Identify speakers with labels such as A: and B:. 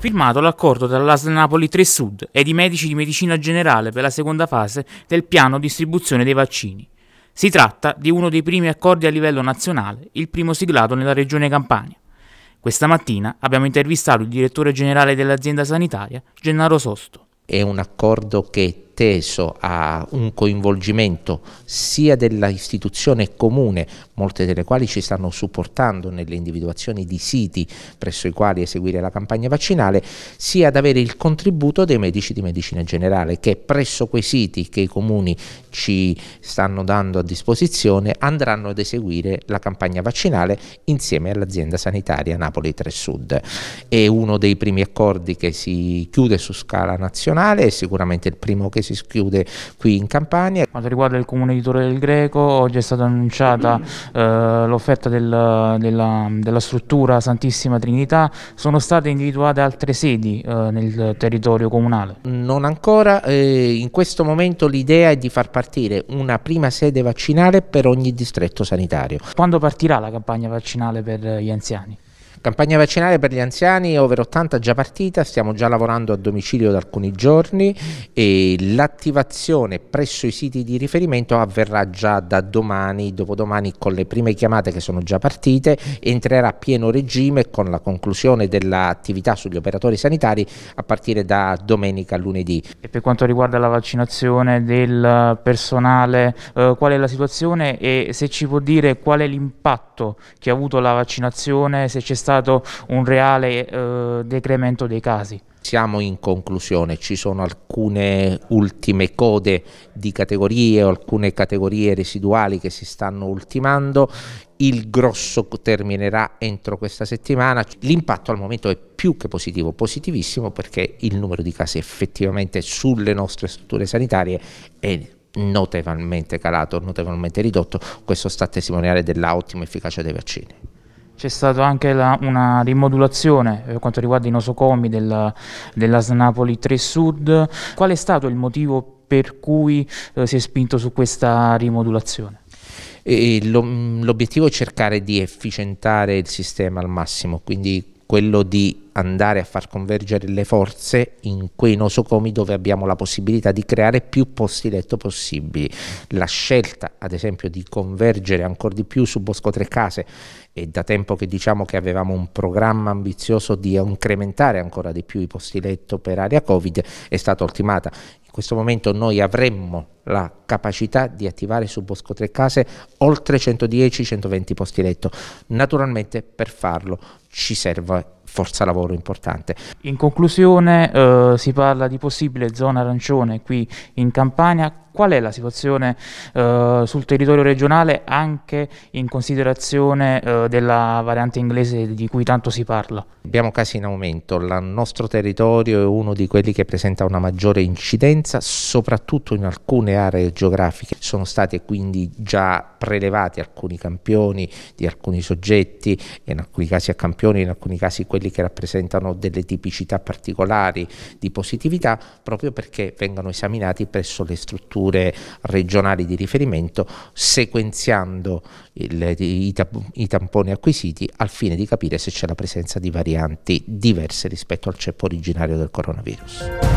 A: firmato l'accordo tra l'AS Napoli 3 Sud ed i medici di medicina generale per la seconda fase del piano distribuzione dei vaccini. Si tratta di uno dei primi accordi a livello nazionale, il primo siglato nella regione Campania. Questa mattina abbiamo intervistato il direttore generale dell'azienda sanitaria, Gennaro Sosto.
B: È un accordo che teso a un coinvolgimento sia dell'istituzione comune, molte delle quali ci stanno supportando nelle individuazioni di siti presso i quali eseguire la campagna vaccinale, sia ad avere il contributo dei medici di medicina generale che presso quei siti che i comuni ci stanno dando a disposizione andranno ad eseguire la campagna vaccinale insieme all'azienda sanitaria Napoli 3 Sud. È uno dei primi accordi che si chiude su scala nazionale, è sicuramente il primo che si si chiude qui
A: in Campania. Quanto riguarda il comune di Torre del Greco, oggi è stata annunciata eh, l'offerta del, della, della, struttura Santissima Trinità, sono state individuate altre sedi eh, nel territorio comunale?
B: Non ancora, eh, in questo momento l'idea è di far partire una prima sede vaccinale per ogni distretto sanitario. Quando partirà la campagna vaccinale per gli anziani? Campagna vaccinale per gli anziani over 80 già partita, stiamo già lavorando a domicilio da alcuni giorni e l'attivazione presso i siti di riferimento avverrà già da domani, dopodomani con le prime chiamate che sono già partite, entrerà a pieno regime con la conclusione dell'attività sugli operatori sanitari a partire da domenica lunedì. E
A: per quanto riguarda la vaccinazione del personale, eh, qual è la situazione e se ci può dire qual è l'impatto che ha avuto la vaccinazione, se c'è stato stato un reale eh, decremento dei casi.
B: Siamo in conclusione, ci sono alcune ultime code di categorie o alcune categorie residuali che si stanno ultimando, il grosso terminerà entro questa settimana, l'impatto al momento è più che positivo, positivissimo perché il numero di casi effettivamente sulle nostre strutture sanitarie è notevolmente calato, notevolmente ridotto, questo sta a testimoniare dell'ottima efficacia dei vaccini
A: c'è stata anche la, una rimodulazione eh, per quanto riguarda i nosocomi della, della Snapoli 3 Sud. Qual è stato il motivo per cui eh, si è spinto su questa rimodulazione? Mm,
B: l'obiettivo è cercare di efficientare il sistema al massimo, quindi quello di andare a far convergere le forze in quei nosocomi dove abbiamo la possibilità di creare più posti letto possibili. La scelta, ad esempio, di convergere ancora di più su Bosco Tre Case è da tempo che diciamo che avevamo un programma ambizioso di incrementare ancora di più i posti letto per area Covid, è stata ultimata. In questo momento noi avremmo la capacità di attivare su Bosco Tre Case oltre 110-120 posti letto. Naturalmente per farlo ci serve forza lavoro importante.
A: In conclusione eh, si parla di possibile zona arancione qui in Campania, qual è la situazione eh, sul territorio regionale anche in considerazione eh, della variante inglese di cui tanto si parla? Abbiamo
B: casi in aumento, il nostro territorio è uno di quelli che presenta una maggiore incidenza, soprattutto in alcune aree geografiche, sono stati quindi già prelevati alcuni campioni di alcuni soggetti, in alcuni casi a campioni, in alcuni casi quelli quelli che rappresentano delle tipicità particolari di positività proprio perché vengano esaminati presso le strutture regionali di riferimento sequenziando il, i, i tamponi acquisiti al fine di capire se c'è la presenza di varianti diverse rispetto al ceppo originario del coronavirus.